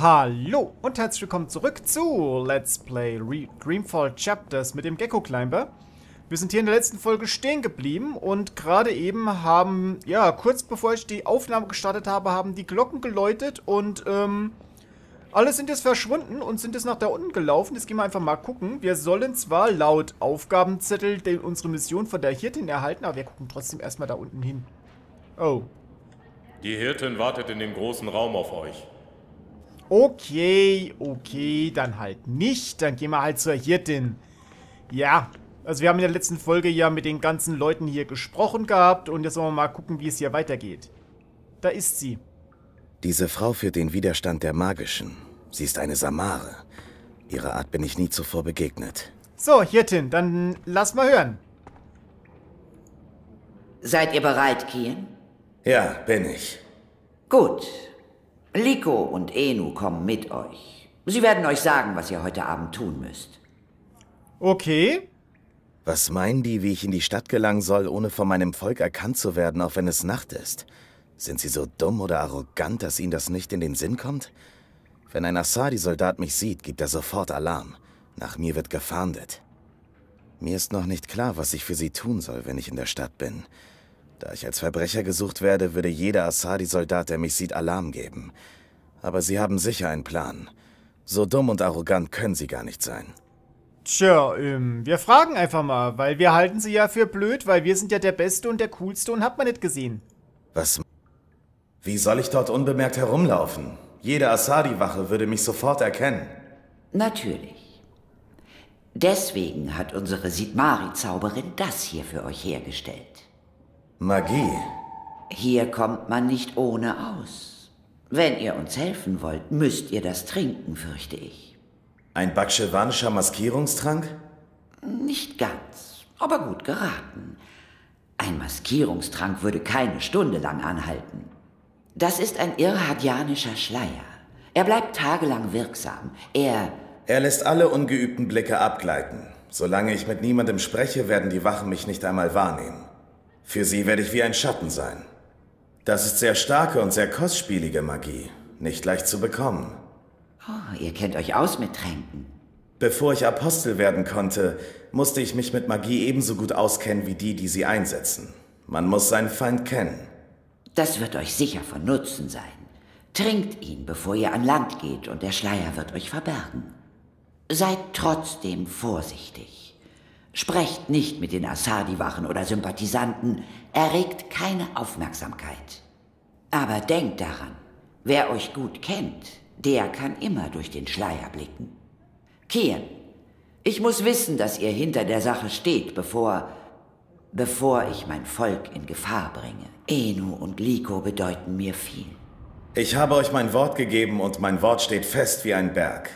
Hallo und herzlich willkommen zurück zu Let's Play Re Dreamfall Chapters mit dem Gecko Climber. Wir sind hier in der letzten Folge stehen geblieben und gerade eben haben, ja, kurz bevor ich die Aufnahme gestartet habe, haben die Glocken geläutet und, ähm, alle sind jetzt verschwunden und sind jetzt nach da unten gelaufen. Jetzt gehen wir einfach mal gucken. Wir sollen zwar laut Aufgabenzettel den, unsere Mission von der Hirtin erhalten, aber wir gucken trotzdem erstmal da unten hin. Oh. Die Hirtin wartet in dem großen Raum auf euch. Okay, okay, dann halt nicht. Dann gehen wir halt zur Hirtin. Ja, also wir haben in der letzten Folge ja mit den ganzen Leuten hier gesprochen gehabt und jetzt wollen wir mal gucken, wie es hier weitergeht. Da ist sie. Diese Frau führt den Widerstand der Magischen. Sie ist eine Samare. Ihrer Art bin ich nie zuvor begegnet. So, Hirtin, dann lass mal hören. Seid ihr bereit, Kien? Ja, bin ich. Gut, Liko und Enu kommen mit euch. Sie werden euch sagen, was ihr heute Abend tun müsst. Okay. Was meinen die, wie ich in die Stadt gelangen soll, ohne von meinem Volk erkannt zu werden, auch wenn es Nacht ist? Sind sie so dumm oder arrogant, dass ihnen das nicht in den Sinn kommt? Wenn ein Asadi-Soldat mich sieht, gibt er sofort Alarm. Nach mir wird gefahndet. Mir ist noch nicht klar, was ich für sie tun soll, wenn ich in der Stadt bin. Da ich als Verbrecher gesucht werde, würde jeder Asadi-Soldat, der mich sieht, Alarm geben. Aber sie haben sicher einen Plan. So dumm und arrogant können sie gar nicht sein. Tja, ähm, wir fragen einfach mal, weil wir halten sie ja für blöd, weil wir sind ja der Beste und der Coolste und hat man nicht gesehen. Was? Wie soll ich dort unbemerkt herumlaufen? Jede Asadi-Wache würde mich sofort erkennen. Natürlich. Deswegen hat unsere Sidmari-Zauberin das hier für euch hergestellt. Magie. Hier kommt man nicht ohne aus. Wenn ihr uns helfen wollt, müsst ihr das trinken, fürchte ich. Ein bakschewanischer Maskierungstrank? Nicht ganz, aber gut geraten. Ein Maskierungstrank würde keine Stunde lang anhalten. Das ist ein irrhadianischer Schleier. Er bleibt tagelang wirksam. Er. Er lässt alle ungeübten Blicke abgleiten. Solange ich mit niemandem spreche, werden die Wachen mich nicht einmal wahrnehmen. Für sie werde ich wie ein Schatten sein. Das ist sehr starke und sehr kostspielige Magie. Nicht leicht zu bekommen. Oh, ihr kennt euch aus mit Tränken. Bevor ich Apostel werden konnte, musste ich mich mit Magie ebenso gut auskennen wie die, die sie einsetzen. Man muss seinen Feind kennen. Das wird euch sicher von Nutzen sein. Trinkt ihn, bevor ihr an Land geht, und der Schleier wird euch verbergen. Seid trotzdem vorsichtig. Sprecht nicht mit den Assadi-Wachen oder Sympathisanten, erregt keine Aufmerksamkeit. Aber denkt daran, wer euch gut kennt, der kann immer durch den Schleier blicken. Kian, ich muss wissen, dass ihr hinter der Sache steht, bevor, bevor ich mein Volk in Gefahr bringe. Enu und Liko bedeuten mir viel. Ich habe euch mein Wort gegeben und mein Wort steht fest wie ein Berg.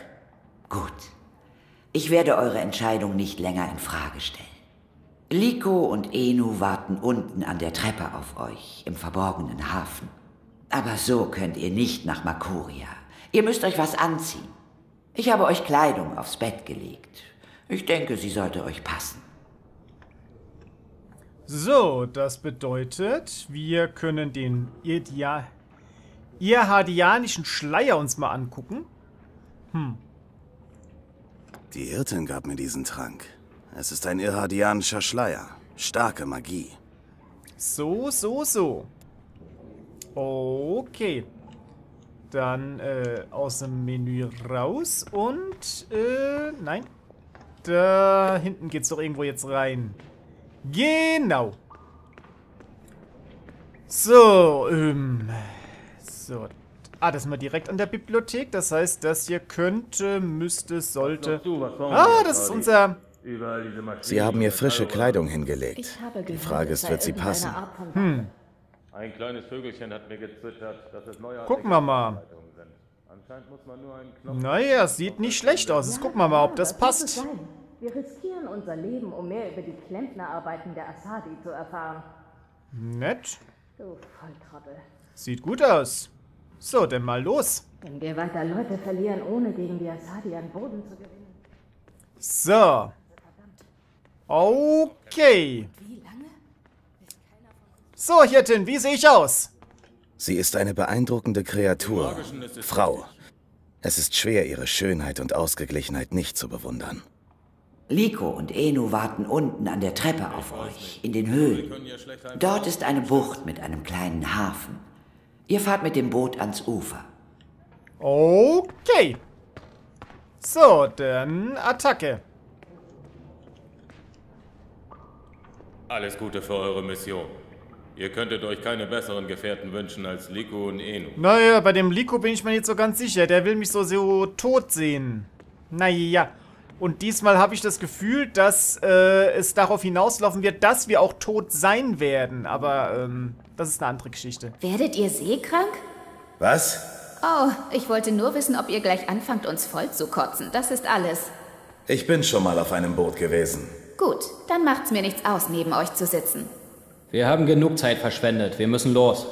Gut. Ich werde eure Entscheidung nicht länger in Frage stellen. Liko und Enu warten unten an der Treppe auf euch, im verborgenen Hafen. Aber so könnt ihr nicht nach Makuria. Ihr müsst euch was anziehen. Ich habe euch Kleidung aufs Bett gelegt. Ich denke, sie sollte euch passen. So, das bedeutet, wir können den irhadianischen Schleier uns mal angucken. Hm. Die Hirtin gab mir diesen Trank. Es ist ein irradianischer Schleier. Starke Magie. So, so, so. Okay. Dann äh, aus dem Menü raus und... Äh, nein. Da hinten geht's doch irgendwo jetzt rein. Genau. So, ähm... So, Ah, das ist mal direkt an der Bibliothek. Das heißt, das hier könnte, müsste, sollte... Ah, das ist unser... Sie haben mir frische Kleidung hingelegt. Die Frage ist, wird sie passen? Hm. Ein kleines Vögelchen hat mir gezwitschert, dass es neue Gucken wir mal. Naja, sieht nicht schlecht aus. Jetzt gucken wir mal, ob das passt. Wir riskieren unser Leben, um mehr über die Klempnerarbeiten der Asadi zu erfahren. Nett. Sieht gut aus. So, denn mal los. Wenn wir weiter Leute verlieren, ohne gegen die Asadi an Boden zu gewinnen. So. Okay. So, Hirtin, wie sehe ich aus? Sie ist eine beeindruckende Kreatur. Frau. Es ist schwer, ihre Schönheit und Ausgeglichenheit nicht zu bewundern. Liko und Enu warten unten an der Treppe auf euch, in den Höhlen. Dort ist eine Bucht mit einem kleinen Hafen. Ihr fahrt mit dem Boot ans Ufer. Okay. So, dann Attacke. Alles Gute für eure Mission. Ihr könntet euch keine besseren Gefährten wünschen als Liko und Enu. Naja, bei dem Liko bin ich mir nicht so ganz sicher. Der will mich so, so tot sehen. Naja. Und diesmal habe ich das Gefühl, dass äh, es darauf hinauslaufen wird, dass wir auch tot sein werden. Aber ähm, das ist eine andere Geschichte. Werdet ihr seekrank? Was? Oh, ich wollte nur wissen, ob ihr gleich anfangt, uns voll zu kotzen. Das ist alles. Ich bin schon mal auf einem Boot gewesen. Gut, dann macht's mir nichts aus, neben euch zu sitzen. Wir haben genug Zeit verschwendet. Wir müssen los.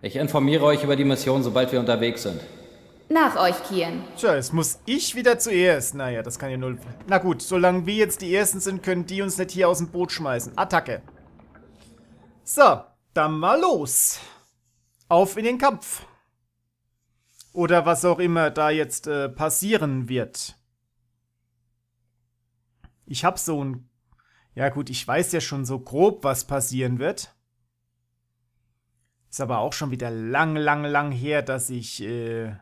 Ich informiere euch über die Mission, sobald wir unterwegs sind. Nach euch, Kian. Tja, jetzt muss ich wieder zuerst. Naja, das kann ja null... Na gut, solange wir jetzt die Ersten sind, können die uns nicht hier aus dem Boot schmeißen. Attacke. So, dann mal los. Auf in den Kampf. Oder was auch immer da jetzt äh, passieren wird. Ich hab so ein... Ja gut, ich weiß ja schon so grob, was passieren wird. Ist aber auch schon wieder lang, lang, lang her, dass ich... Äh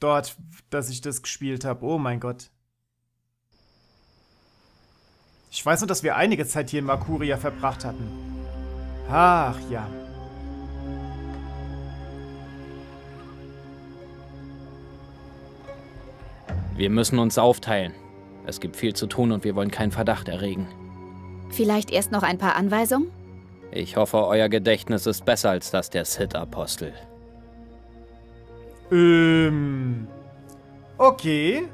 dort, dass ich das gespielt habe. Oh mein Gott. Ich weiß nur, dass wir einige Zeit hier in Makuria verbracht hatten. Ach ja. Wir müssen uns aufteilen. Es gibt viel zu tun und wir wollen keinen Verdacht erregen. Vielleicht erst noch ein paar Anweisungen? Ich hoffe, euer Gedächtnis ist besser als das der Sith-Apostel. Ähm. Okay.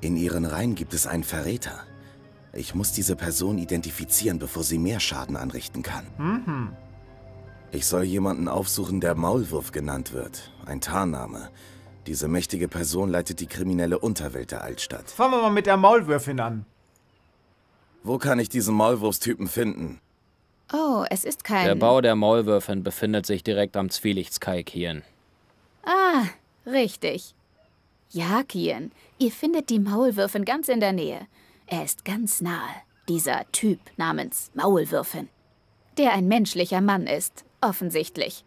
In ihren Reihen gibt es einen Verräter. Ich muss diese Person identifizieren, bevor sie mehr Schaden anrichten kann. Mhm. Ich soll jemanden aufsuchen, der Maulwurf genannt wird. Ein Tarnname. Diese mächtige Person leitet die kriminelle Unterwelt der Altstadt. Fangen wir mal mit der Maulwürfin an. Wo kann ich diesen Maulwurfstypen finden? Oh, es ist kein... Der Bau der Maulwürfin befindet sich direkt am Zwielichtskaik hierin. Ah, richtig. Ja, Kian, ihr findet die Maulwürfin ganz in der Nähe. Er ist ganz nahe, dieser Typ namens Maulwürfin. Der ein menschlicher Mann ist, offensichtlich.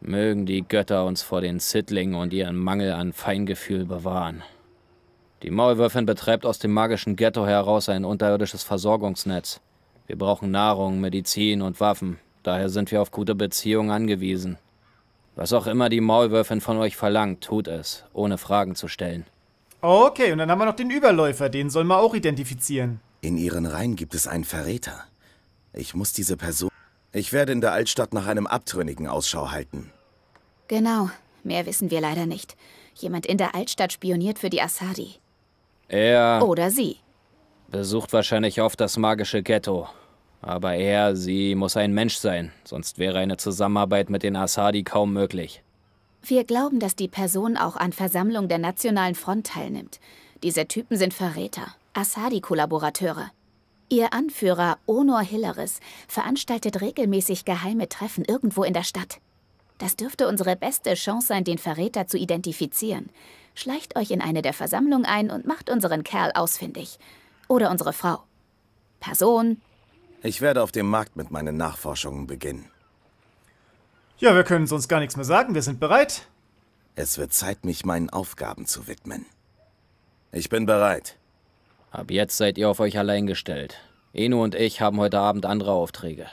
Mögen die Götter uns vor den Sittlingen und ihren Mangel an Feingefühl bewahren. Die Maulwürfin betreibt aus dem magischen Ghetto heraus ein unterirdisches Versorgungsnetz. Wir brauchen Nahrung, Medizin und Waffen. Daher sind wir auf gute Beziehungen angewiesen. Was auch immer die Maulwürfin von euch verlangt, tut es, ohne Fragen zu stellen. Okay, und dann haben wir noch den Überläufer, den sollen wir auch identifizieren. In ihren Reihen gibt es einen Verräter. Ich muss diese Person... Ich werde in der Altstadt nach einem Abtrünnigen Ausschau halten. Genau, mehr wissen wir leider nicht. Jemand in der Altstadt spioniert für die Asadi. Er... Oder sie. Besucht wahrscheinlich oft das magische Ghetto aber er, sie muss ein Mensch sein, sonst wäre eine Zusammenarbeit mit den Asadi kaum möglich. Wir glauben, dass die Person auch an Versammlung der Nationalen Front teilnimmt. Diese Typen sind Verräter, asadi kollaborateure Ihr Anführer, Onor Hilleris, veranstaltet regelmäßig geheime Treffen irgendwo in der Stadt. Das dürfte unsere beste Chance sein, den Verräter zu identifizieren. Schleicht euch in eine der Versammlungen ein und macht unseren Kerl ausfindig. Oder unsere Frau. Person, ich werde auf dem Markt mit meinen Nachforschungen beginnen. Ja, wir können sonst gar nichts mehr sagen. Wir sind bereit. Es wird Zeit, mich meinen Aufgaben zu widmen. Ich bin bereit. Ab jetzt seid ihr auf euch allein gestellt. Eno und ich haben heute Abend andere Aufträge.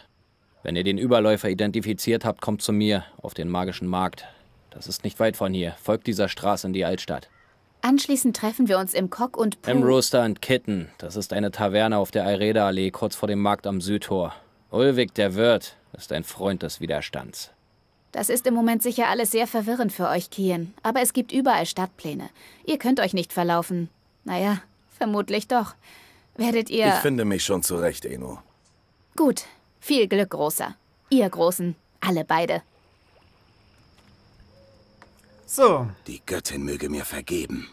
Wenn ihr den Überläufer identifiziert habt, kommt zu mir auf den magischen Markt. Das ist nicht weit von hier. Folgt dieser Straße in die Altstadt. Anschließend treffen wir uns im Cock und Pool. Im Rooster and Kitten. Das ist eine Taverne auf der Eireda-Allee, kurz vor dem Markt am Südtor. Ulvik, der Wirt, ist ein Freund des Widerstands. Das ist im Moment sicher alles sehr verwirrend für euch, Kien. Aber es gibt überall Stadtpläne. Ihr könnt euch nicht verlaufen. Naja, vermutlich doch. Werdet ihr... Ich finde mich schon zurecht, Eno. Gut. Viel Glück, Großer. Ihr Großen. Alle beide. So. Die Göttin möge mir vergeben.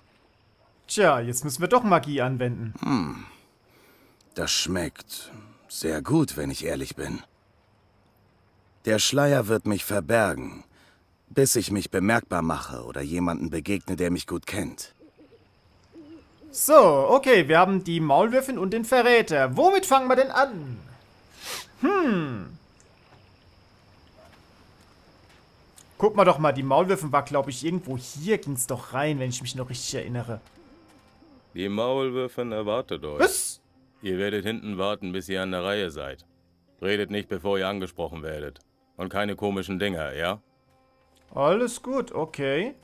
Tja, jetzt müssen wir doch Magie anwenden. Hm. Das schmeckt sehr gut, wenn ich ehrlich bin. Der Schleier wird mich verbergen, bis ich mich bemerkbar mache oder jemanden begegne, der mich gut kennt. So, okay, wir haben die Maulwürfin und den Verräter. Womit fangen wir denn an? Hm. Guck mal doch mal, die Maulwürfin war, glaube ich, irgendwo hier ging es doch rein, wenn ich mich noch richtig erinnere. Die Maulwürfen erwartet euch. Was? Ihr werdet hinten warten, bis ihr an der Reihe seid. Redet nicht, bevor ihr angesprochen werdet. Und keine komischen Dinger, ja? Alles gut, okay.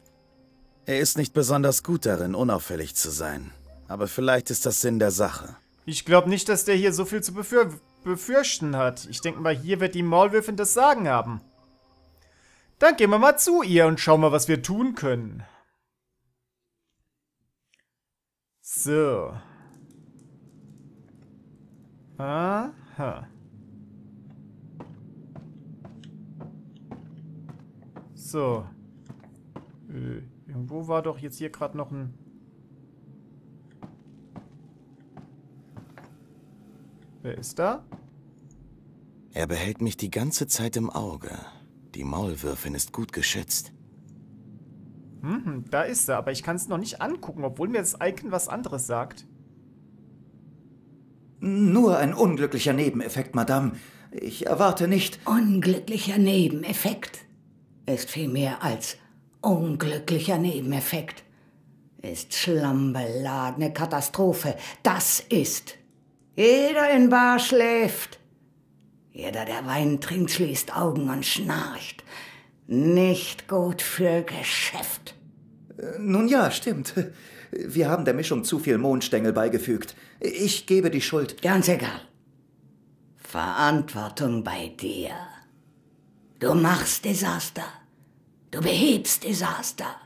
Er ist nicht besonders gut darin, unauffällig zu sein. Aber vielleicht ist das Sinn der Sache. Ich glaube nicht, dass der hier so viel zu befür befürchten hat. Ich denke mal, hier wird die Maulwürfin das Sagen haben. Dann gehen wir mal zu ihr und schauen mal, was wir tun können. So. Aha. So. Äh, irgendwo war doch jetzt hier gerade noch ein... Wer ist da? Er behält mich die ganze Zeit im Auge. Die Maulwürfin ist gut geschützt. Mhm, da ist er, aber ich kann es noch nicht angucken, obwohl mir das Icon was anderes sagt. Nur ein unglücklicher Nebeneffekt, Madame. Ich erwarte nicht. Unglücklicher Nebeneffekt ist viel mehr als unglücklicher Nebeneffekt. Ist schlammbeladene Katastrophe. Das ist. Jeder in Bar schläft. Jeder, der Wein trinkt, schließt Augen und schnarcht. Nicht gut für Geschäft. Äh, nun ja, stimmt. Wir haben der Mischung zu viel Mondstängel beigefügt. Ich gebe die Schuld. Ganz egal. Verantwortung bei dir. Du machst Desaster. Du behebst Desaster.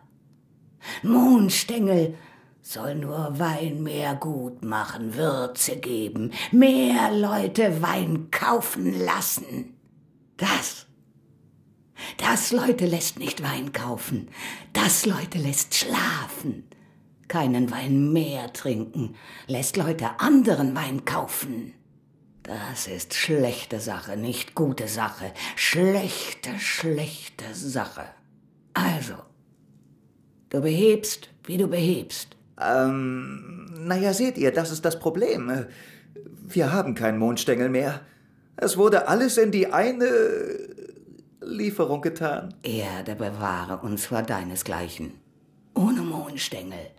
Mondstängel soll nur Wein mehr gut machen, Würze geben, mehr Leute Wein kaufen lassen. Das das Leute lässt nicht Wein kaufen. Das Leute lässt schlafen. Keinen Wein mehr trinken. Lässt Leute anderen Wein kaufen. Das ist schlechte Sache, nicht gute Sache. Schlechte, schlechte Sache. Also, du behebst, wie du behebst. Ähm, naja, seht ihr, das ist das Problem. Wir haben keinen Mondstängel mehr. Es wurde alles in die eine Lieferung getan. Erde bewahre uns vor deinesgleichen. Ohne Mohnstängel.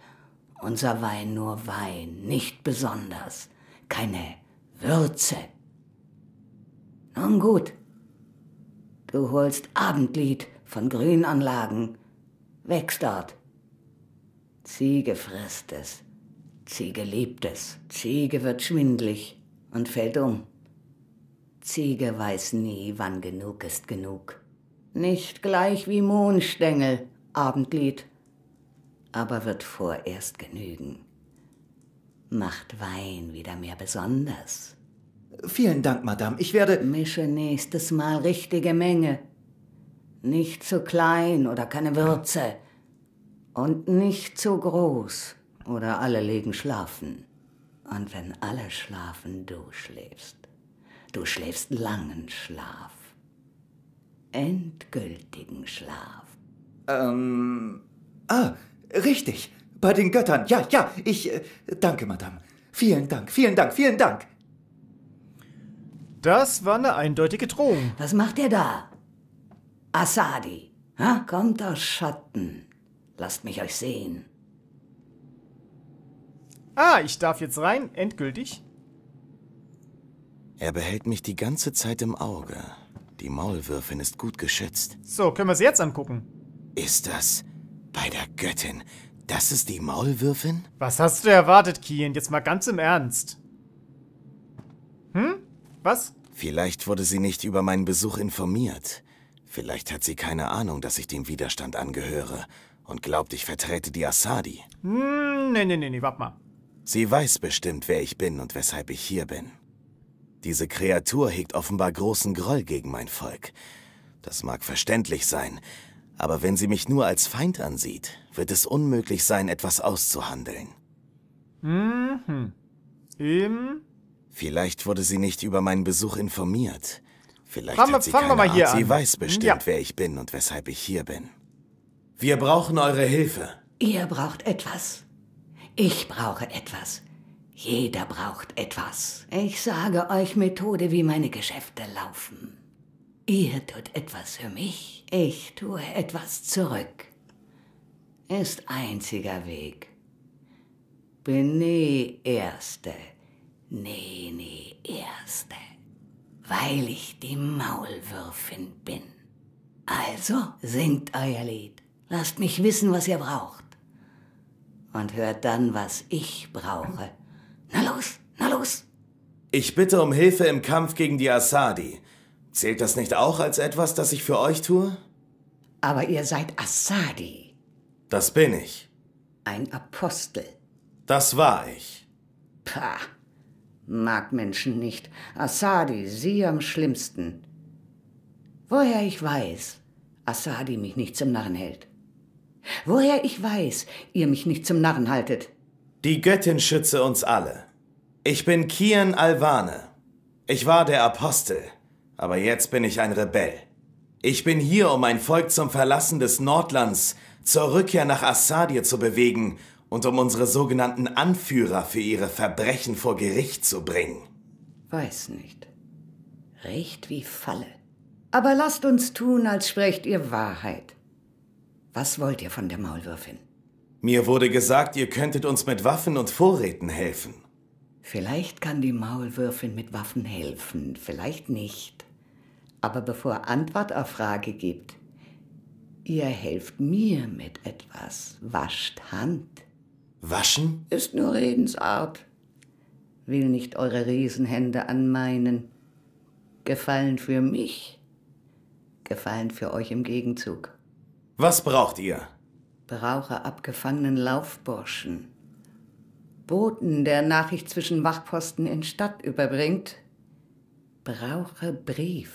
Unser Wein nur Wein, nicht besonders. Keine Würze. Nun gut. Du holst Abendlied von Grünanlagen. Wächst dort. Ziege frisst es. Ziege liebt es. Ziege wird schwindlig und fällt um. Ziege weiß nie, wann genug ist genug. Nicht gleich wie Mohnstängel, Abendlied, aber wird vorerst genügen. Macht Wein wieder mehr besonders. Vielen Dank, Madame. Ich werde. Mische nächstes Mal richtige Menge. Nicht zu klein oder keine Würze. Und nicht zu groß oder alle legen schlafen. Und wenn alle schlafen, du schläfst. Du schläfst langen Schlaf. Endgültigen Schlaf. Ähm. Ah, richtig. Bei den Göttern. Ja, ja, ich. Äh, danke, Madame. Vielen Dank, vielen Dank, vielen Dank. Das war eine eindeutige Drohung. Was macht ihr da? Asadi, ha? kommt aus Schatten. Lasst mich euch sehen. Ah, ich darf jetzt rein, endgültig. Er behält mich die ganze Zeit im Auge. Die Maulwürfin ist gut geschützt. So, können wir sie jetzt angucken? Ist das bei der Göttin? Das ist die Maulwürfin? Was hast du erwartet, Kian? Jetzt mal ganz im Ernst. Hm? Was? Vielleicht wurde sie nicht über meinen Besuch informiert. Vielleicht hat sie keine Ahnung, dass ich dem Widerstand angehöre und glaubt, ich vertrete die Asadi. Hm, nee, nee, nee, nee, warte mal. Sie weiß bestimmt, wer ich bin und weshalb ich hier bin. Diese Kreatur hegt offenbar großen Groll gegen mein Volk. Das mag verständlich sein, aber wenn sie mich nur als Feind ansieht, wird es unmöglich sein, etwas auszuhandeln. Mhm. Eben. Vielleicht wurde sie nicht über meinen Besuch informiert. Vielleicht fangen hat sie fangen keine wir mal hier Art. An. Sie weiß bestimmt, ja. wer ich bin und weshalb ich hier bin. Wir brauchen eure Hilfe. Ihr braucht etwas. Ich brauche etwas. Jeder braucht etwas. Ich sage euch Methode, wie meine Geschäfte laufen. Ihr tut etwas für mich, ich tue etwas zurück. Ist einziger Weg. Bin nie Erste, nee, nee, Erste, weil ich die Maulwürfin bin. Also singt euer Lied, lasst mich wissen, was ihr braucht und hört dann, was ich brauche. Na los, na los. Ich bitte um Hilfe im Kampf gegen die Asadi. Zählt das nicht auch als etwas, das ich für euch tue? Aber ihr seid Asadi. Das bin ich. Ein Apostel. Das war ich. Pah. Mag Menschen nicht. Asadi, sie am schlimmsten. Woher ich weiß, Asadi mich nicht zum Narren hält. Woher ich weiß, ihr mich nicht zum Narren haltet. Die Göttin schütze uns alle. Ich bin Kian Alvane. Ich war der Apostel, aber jetzt bin ich ein Rebell. Ich bin hier, um mein Volk zum Verlassen des Nordlands, zur Rückkehr nach Assadie zu bewegen und um unsere sogenannten Anführer für ihre Verbrechen vor Gericht zu bringen. Weiß nicht. Recht wie Falle. Aber lasst uns tun, als sprecht ihr Wahrheit. Was wollt ihr von der Maulwürfin? Mir wurde gesagt, ihr könntet uns mit Waffen und Vorräten helfen. Vielleicht kann die Maulwürfin mit Waffen helfen, vielleicht nicht. Aber bevor Antwort auf Frage gibt, ihr helft mir mit etwas. Wascht Hand. Waschen? Ist nur Redensart. Will nicht eure Riesenhände an meinen. Gefallen für mich, gefallen für euch im Gegenzug. Was braucht ihr? Beraucher abgefangenen Laufburschen, Boten, der Nachricht zwischen Wachposten in Stadt überbringt, Brauche Brief.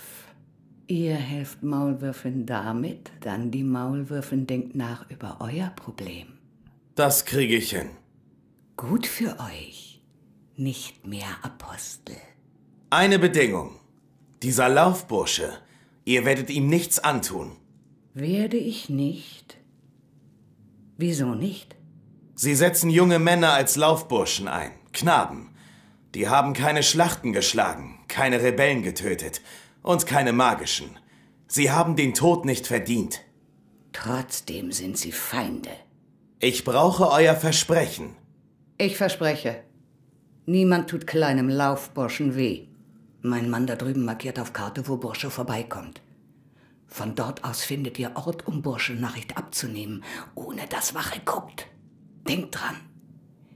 Ihr helft Maulwürfen damit, dann die Maulwürfen denkt nach über euer Problem. Das kriege ich hin. Gut für euch. Nicht mehr Apostel. Eine Bedingung. Dieser Laufbursche, ihr werdet ihm nichts antun. Werde ich nicht. Wieso nicht? Sie setzen junge Männer als Laufburschen ein, Knaben. Die haben keine Schlachten geschlagen, keine Rebellen getötet und keine magischen. Sie haben den Tod nicht verdient. Trotzdem sind sie Feinde. Ich brauche euer Versprechen. Ich verspreche. Niemand tut kleinem Laufburschen weh. Mein Mann da drüben markiert auf Karte, wo Bursche vorbeikommt. Von dort aus findet ihr Ort, um Burschennachricht abzunehmen, ohne dass Wache guckt. Denkt dran.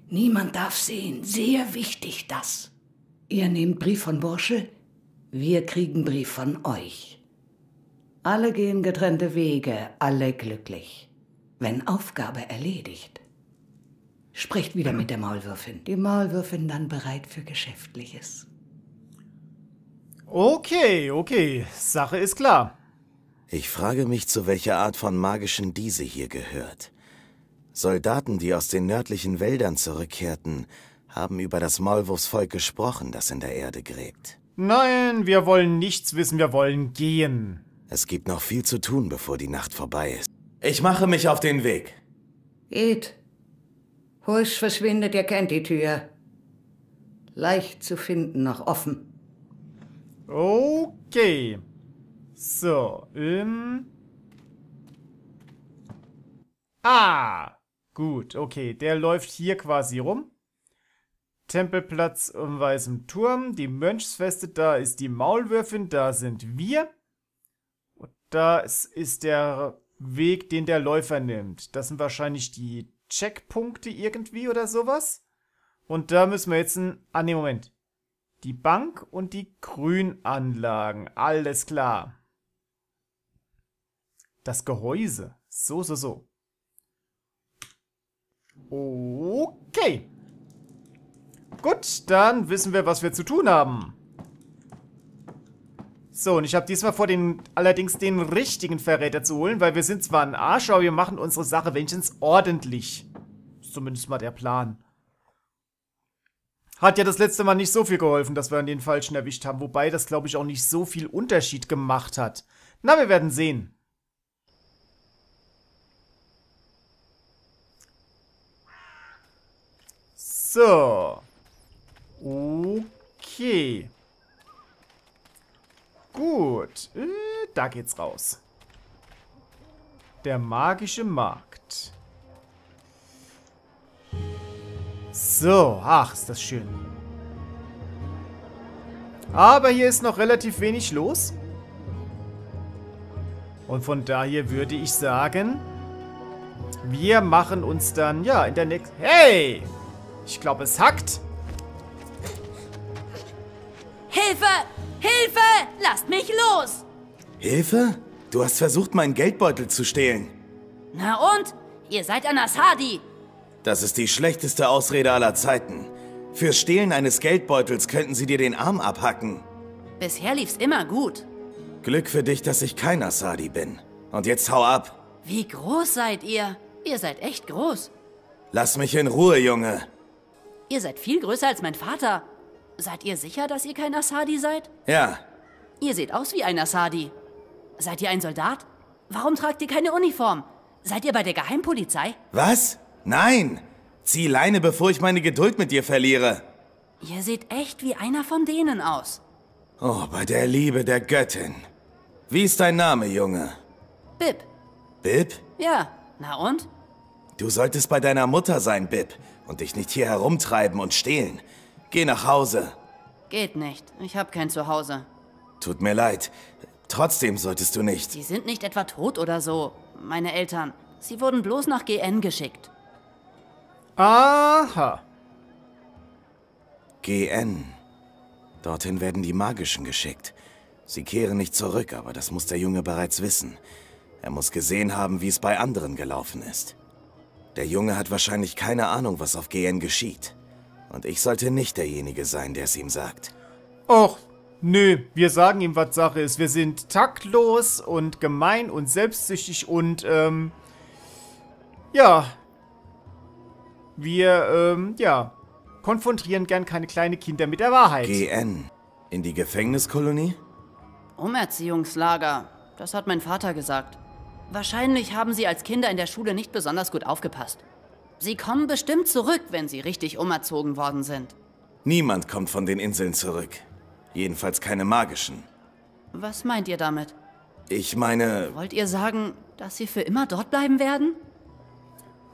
Niemand darf sehen. Sehr wichtig das. Ihr nehmt Brief von Bursche, wir kriegen Brief von euch. Alle gehen getrennte Wege, alle glücklich. Wenn Aufgabe erledigt. Spricht wieder mit der Maulwürfin. Die Maulwürfin dann bereit für Geschäftliches. Okay, okay. Sache ist klar. Ich frage mich, zu welcher Art von magischen diese hier gehört. Soldaten, die aus den nördlichen Wäldern zurückkehrten, haben über das Maulwurfsvolk gesprochen, das in der Erde gräbt. Nein, wir wollen nichts wissen, wir wollen gehen. Es gibt noch viel zu tun, bevor die Nacht vorbei ist. Ich mache mich auf den Weg. Ed, Husch verschwindet, ihr kennt die Tür. Leicht zu finden, noch offen. Okay. So, ähm... Ah! Gut, okay. Der läuft hier quasi rum. Tempelplatz im weißen Turm. Die Mönchsfeste, da ist die Maulwürfin, da sind wir. Und das ist der Weg, den der Läufer nimmt. Das sind wahrscheinlich die Checkpunkte irgendwie oder sowas. Und da müssen wir jetzt ein... Ah, nee, Moment. Die Bank und die Grünanlagen. Alles klar. Das Gehäuse. So, so, so. Okay. Gut, dann wissen wir, was wir zu tun haben. So, und ich habe diesmal vor, den, allerdings den richtigen Verräter zu holen, weil wir sind zwar ein Arsch, aber wir machen unsere Sache wenigstens ordentlich. Ist zumindest mal der Plan. Hat ja das letzte Mal nicht so viel geholfen, dass wir an den Falschen erwischt haben, wobei das, glaube ich, auch nicht so viel Unterschied gemacht hat. Na, wir werden sehen. So. Okay. Gut. Äh, da geht's raus. Der magische Markt. So. Ach, ist das schön. Aber hier ist noch relativ wenig los. Und von daher würde ich sagen, wir machen uns dann, ja, in der nächsten... Hey! Ich glaube, es hackt. Hilfe! Hilfe! Lasst mich los! Hilfe? Du hast versucht, meinen Geldbeutel zu stehlen. Na und? Ihr seid Anas Hadi. Das ist die schlechteste Ausrede aller Zeiten. Fürs Stehlen eines Geldbeutels könnten sie dir den Arm abhacken. Bisher lief's immer gut. Glück für dich, dass ich kein Asadi bin. Und jetzt hau ab. Wie groß seid ihr? Ihr seid echt groß. Lass mich in Ruhe, Junge. Ihr seid viel größer als mein Vater. Seid ihr sicher, dass ihr kein Asadi seid? Ja. Ihr seht aus wie ein Asadi. Seid ihr ein Soldat? Warum tragt ihr keine Uniform? Seid ihr bei der Geheimpolizei? Was? Nein! Zieh Leine, bevor ich meine Geduld mit dir verliere. Ihr seht echt wie einer von denen aus. Oh, bei der Liebe der Göttin. Wie ist dein Name, Junge? Bib. Bib? Ja, na und? Du solltest bei deiner Mutter sein, Bib und dich nicht hier herumtreiben und stehlen. Geh nach Hause. Geht nicht. Ich habe kein Zuhause. Tut mir leid. Trotzdem solltest du nicht. Sie sind nicht etwa tot oder so, meine Eltern. Sie wurden bloß nach GN geschickt. Aha. GN. Dorthin werden die Magischen geschickt. Sie kehren nicht zurück, aber das muss der Junge bereits wissen. Er muss gesehen haben, wie es bei anderen gelaufen ist. Der Junge hat wahrscheinlich keine Ahnung, was auf GN geschieht. Und ich sollte nicht derjenige sein, der es ihm sagt. Och, nö, wir sagen ihm, was Sache ist. Wir sind taktlos und gemein und selbstsüchtig und, ähm, ja. Wir, ähm, ja, konfrontieren gern keine kleinen Kinder mit der Wahrheit. GN, in die Gefängniskolonie? Umerziehungslager, das hat mein Vater gesagt. Wahrscheinlich haben Sie als Kinder in der Schule nicht besonders gut aufgepasst. Sie kommen bestimmt zurück, wenn Sie richtig umerzogen worden sind. Niemand kommt von den Inseln zurück. Jedenfalls keine magischen. Was meint ihr damit? Ich meine... Wollt ihr sagen, dass Sie für immer dort bleiben werden?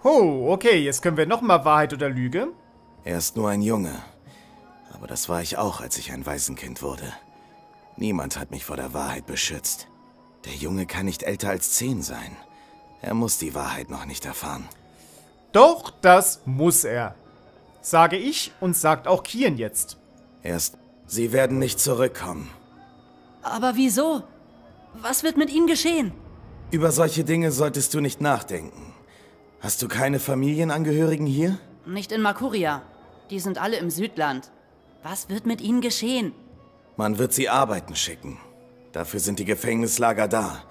Oh, okay, jetzt können wir nochmal Wahrheit oder Lüge. Er ist nur ein Junge. Aber das war ich auch, als ich ein Waisenkind wurde. Niemand hat mich vor der Wahrheit beschützt. Der Junge kann nicht älter als zehn sein. Er muss die Wahrheit noch nicht erfahren. Doch, das muss er. Sage ich und sagt auch Kian jetzt. Erst, sie werden nicht zurückkommen. Aber wieso? Was wird mit ihnen geschehen? Über solche Dinge solltest du nicht nachdenken. Hast du keine Familienangehörigen hier? Nicht in Makuria. Die sind alle im Südland. Was wird mit ihnen geschehen? Man wird sie arbeiten schicken. Dafür sind die Gefängnislager da,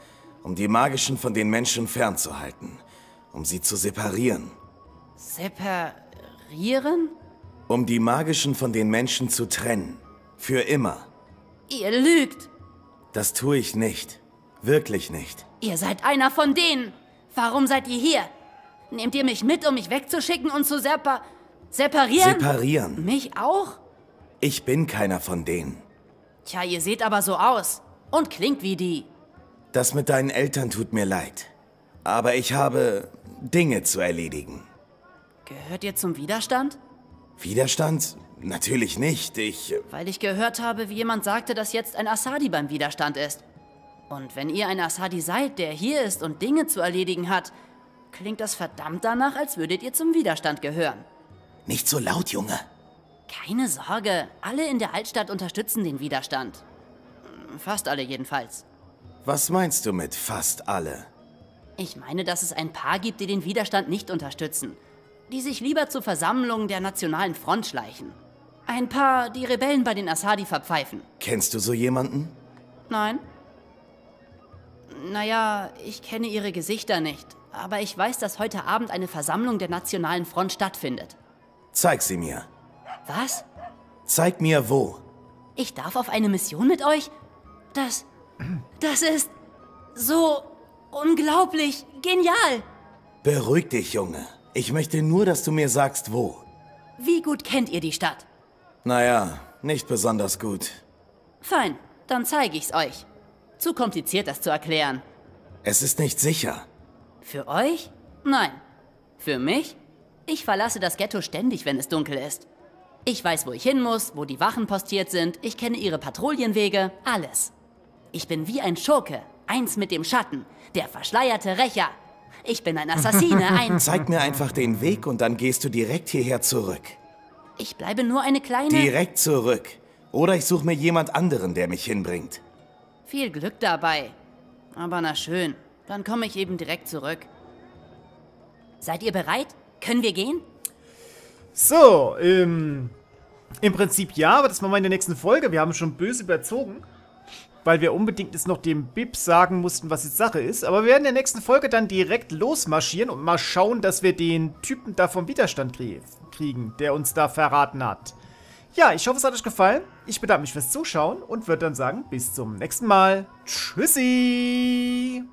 um die Magischen von den Menschen fernzuhalten, um sie zu separieren. Separieren? Um die Magischen von den Menschen zu trennen. Für immer. Ihr lügt. Das tue ich nicht. Wirklich nicht. Ihr seid einer von denen. Warum seid ihr hier? Nehmt ihr mich mit, um mich wegzuschicken und zu separ separieren? Separieren. Mich auch? Ich bin keiner von denen. Tja, ihr seht aber so aus und klingt wie die. Das mit deinen Eltern tut mir leid. Aber ich habe Dinge zu erledigen. Gehört ihr zum Widerstand? Widerstand? Natürlich nicht, ich... Äh, Weil ich gehört habe, wie jemand sagte, dass jetzt ein Asadi beim Widerstand ist. Und wenn ihr ein Asadi seid, der hier ist und Dinge zu erledigen hat, klingt das verdammt danach, als würdet ihr zum Widerstand gehören. Nicht so laut, Junge. Keine Sorge, alle in der Altstadt unterstützen den Widerstand. Fast alle jedenfalls. Was meinst du mit fast alle? Ich meine, dass es ein paar gibt, die den Widerstand nicht unterstützen. Die sich lieber zur Versammlung der Nationalen Front schleichen. Ein paar, die Rebellen bei den Asadi verpfeifen. Kennst du so jemanden? Nein. Naja, ich kenne ihre Gesichter nicht. Aber ich weiß, dass heute Abend eine Versammlung der Nationalen Front stattfindet. Zeig sie mir. Was? Zeig mir wo. Ich darf auf eine Mission mit euch? Das. Das ist. so. unglaublich genial! Beruhig dich, Junge. Ich möchte nur, dass du mir sagst, wo. Wie gut kennt ihr die Stadt? Naja, nicht besonders gut. Fein, dann zeige ich's euch. Zu kompliziert, das zu erklären. Es ist nicht sicher. Für euch? Nein. Für mich? Ich verlasse das Ghetto ständig, wenn es dunkel ist. Ich weiß, wo ich hin muss, wo die Wachen postiert sind, ich kenne ihre Patrouillenwege, alles. Ich bin wie ein Schurke, eins mit dem Schatten, der verschleierte Rächer. Ich bin ein Assassine, ein... Zeig mir einfach den Weg und dann gehst du direkt hierher zurück. Ich bleibe nur eine kleine... Direkt zurück. Oder ich suche mir jemand anderen, der mich hinbringt. Viel Glück dabei. Aber na schön, dann komme ich eben direkt zurück. Seid ihr bereit? Können wir gehen? So, ähm, im Prinzip ja, aber das machen wir in der nächsten Folge. Wir haben schon böse überzogen weil wir unbedingt jetzt noch dem Bib sagen mussten, was jetzt Sache ist. Aber wir werden in der nächsten Folge dann direkt losmarschieren und mal schauen, dass wir den Typen da vom Widerstand kriegen, der uns da verraten hat. Ja, ich hoffe, es hat euch gefallen. Ich bedanke mich fürs Zuschauen und würde dann sagen, bis zum nächsten Mal. Tschüssi!